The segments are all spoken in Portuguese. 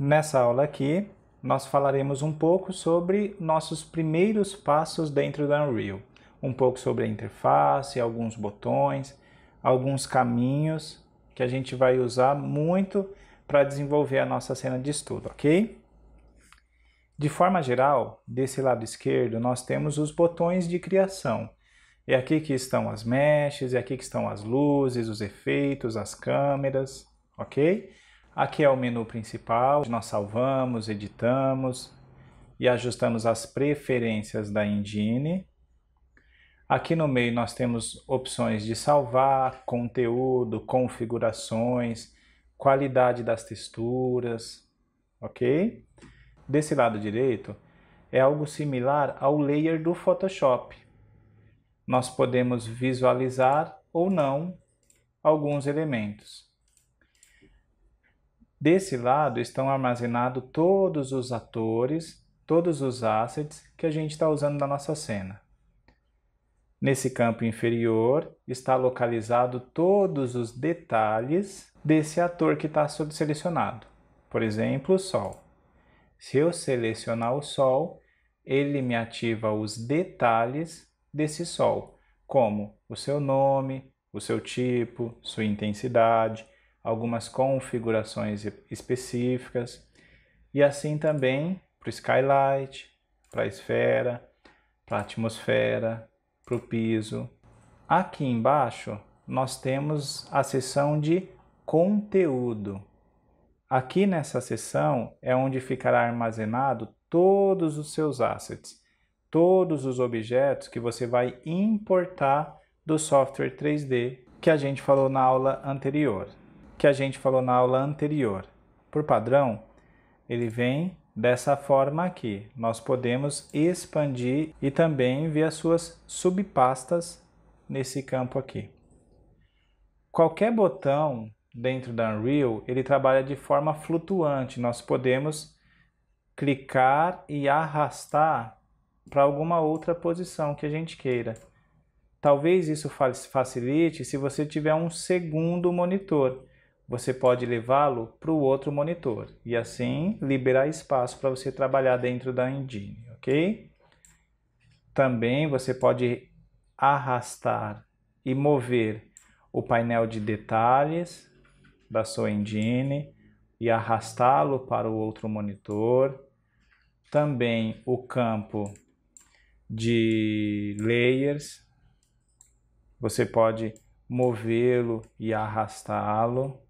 Nessa aula aqui, nós falaremos um pouco sobre nossos primeiros passos dentro da Unreal, um pouco sobre a interface, alguns botões, alguns caminhos que a gente vai usar muito para desenvolver a nossa cena de estudo, ok? De forma geral, desse lado esquerdo, nós temos os botões de criação. É aqui que estão as meshes, é aqui que estão as luzes, os efeitos, as câmeras, ok? Aqui é o menu principal, nós salvamos, editamos e ajustamos as preferências da Engine. Aqui no meio nós temos opções de salvar, conteúdo, configurações, qualidade das texturas, ok? Desse lado direito é algo similar ao layer do Photoshop. Nós podemos visualizar ou não alguns elementos. Desse lado estão armazenados todos os atores, todos os assets que a gente está usando na nossa cena. Nesse campo inferior está localizado todos os detalhes desse ator que está selecionado. Por exemplo, o Sol. Se eu selecionar o Sol, ele me ativa os detalhes desse Sol, como o seu nome, o seu tipo, sua intensidade, algumas configurações específicas e assim também para o skylight, para a esfera, para a atmosfera, para o piso. Aqui embaixo nós temos a seção de conteúdo. Aqui nessa seção é onde ficará armazenado todos os seus assets, todos os objetos que você vai importar do software 3D que a gente falou na aula anterior que a gente falou na aula anterior. Por padrão, ele vem dessa forma aqui. Nós podemos expandir e também ver as suas subpastas nesse campo aqui. Qualquer botão dentro da Unreal, ele trabalha de forma flutuante. Nós podemos clicar e arrastar para alguma outra posição que a gente queira. Talvez isso facilite se você tiver um segundo monitor você pode levá-lo para o outro monitor e assim liberar espaço para você trabalhar dentro da engine, ok? Também você pode arrastar e mover o painel de detalhes da sua engine e arrastá-lo para o outro monitor. Também o campo de layers, você pode movê-lo e arrastá-lo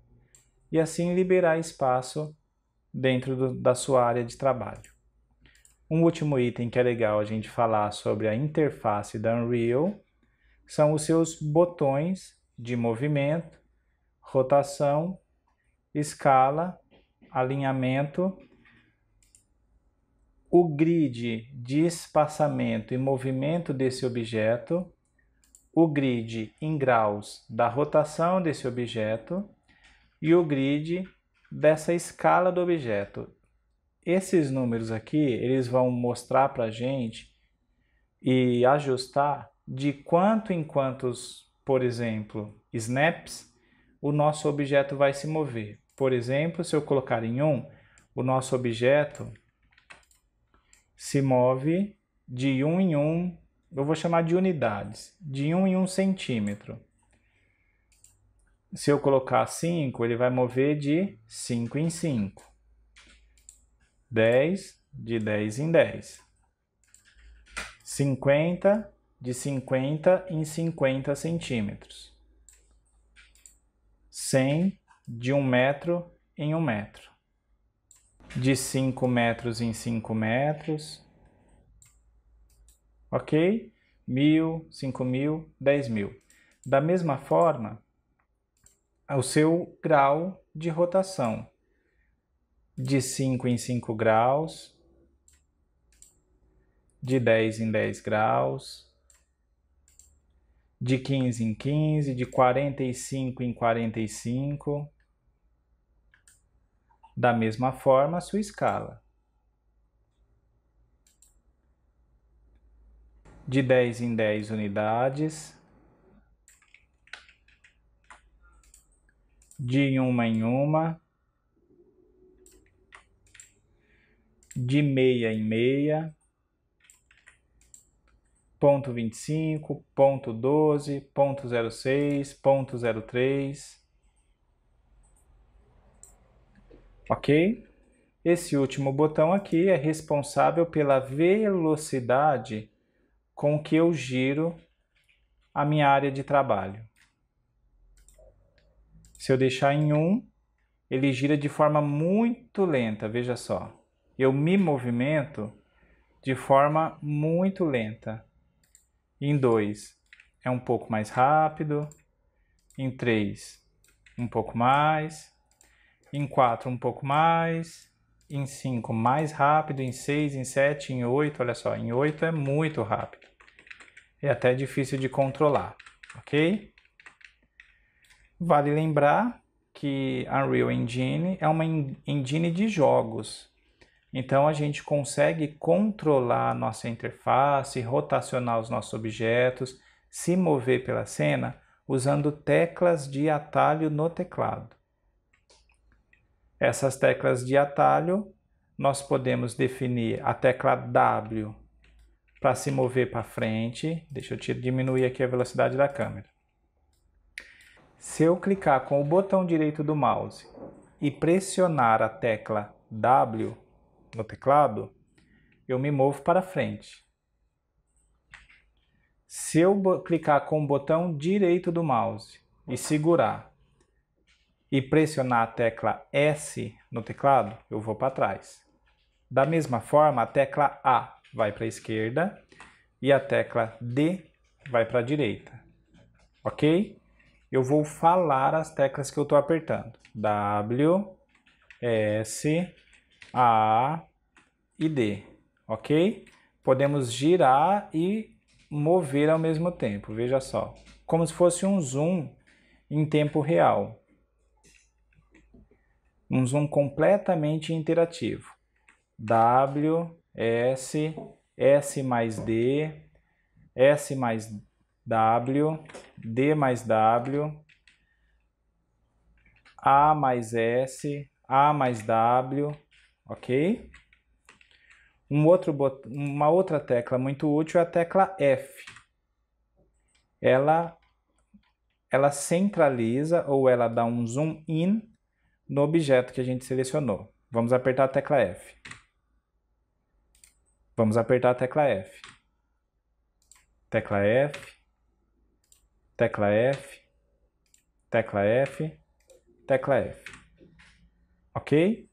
e assim liberar espaço dentro do, da sua área de trabalho. Um último item que é legal a gente falar sobre a interface da Unreal são os seus botões de movimento, rotação, escala, alinhamento, o grid de espaçamento e movimento desse objeto, o grid em graus da rotação desse objeto e o grid dessa escala do objeto. Esses números aqui, eles vão mostrar para a gente e ajustar de quanto em quantos, por exemplo, snaps, o nosso objeto vai se mover. Por exemplo, se eu colocar em 1, um, o nosso objeto se move de 1 um em 1, um, eu vou chamar de unidades, de 1 um em 1 um centímetro se eu colocar 5, ele vai mover de 5 em 5. 10, de 10 em 10. 50, de 50 em 50 centímetros. 100, de 1 metro em 1 metro. De 5 metros em 5 metros. Ok? 1.000, 5.000, 10.000. Da mesma forma, ah, o seu grau de rotação de 5 em 5 graus, de 10 em 10 graus, de 15 em 15, de 45 em 45. Da mesma forma, a sua escala. De 10 em 10 unidades, de uma em uma, de meia em meia, ponto 25, ponto 12, ponto 06, ponto 03. Ok? Esse último botão aqui é responsável pela velocidade com que eu giro a minha área de trabalho. Se eu deixar em 1, um, ele gira de forma muito lenta, veja só. Eu me movimento de forma muito lenta. Em 2, é um pouco mais rápido. Em 3, um pouco mais. Em 4, um pouco mais. Em 5, mais rápido. Em 6, em 7, em 8, olha só. Em 8 é muito rápido. É até difícil de controlar, ok? Vale lembrar que Unreal Engine é uma engine de jogos. Então a gente consegue controlar a nossa interface, rotacionar os nossos objetos, se mover pela cena usando teclas de atalho no teclado. Essas teclas de atalho nós podemos definir a tecla W para se mover para frente. Deixa eu diminuir aqui a velocidade da câmera. Se eu clicar com o botão direito do mouse e pressionar a tecla W no teclado, eu me movo para frente. Se eu clicar com o botão direito do mouse e segurar e pressionar a tecla S no teclado, eu vou para trás. Da mesma forma, a tecla A vai para a esquerda e a tecla D vai para a direita. Ok? eu vou falar as teclas que eu estou apertando. W, S, A e D, ok? Podemos girar e mover ao mesmo tempo, veja só. Como se fosse um zoom em tempo real. Um zoom completamente interativo. W, S, S mais D, S mais W, D mais W, A mais S, A mais W, ok? Um outro bot... Uma outra tecla muito útil é a tecla F. Ela, ela centraliza ou ela dá um zoom in no objeto que a gente selecionou. Vamos apertar a tecla F. Vamos apertar a tecla F. Tecla F tecla F, tecla F, tecla F. Ok?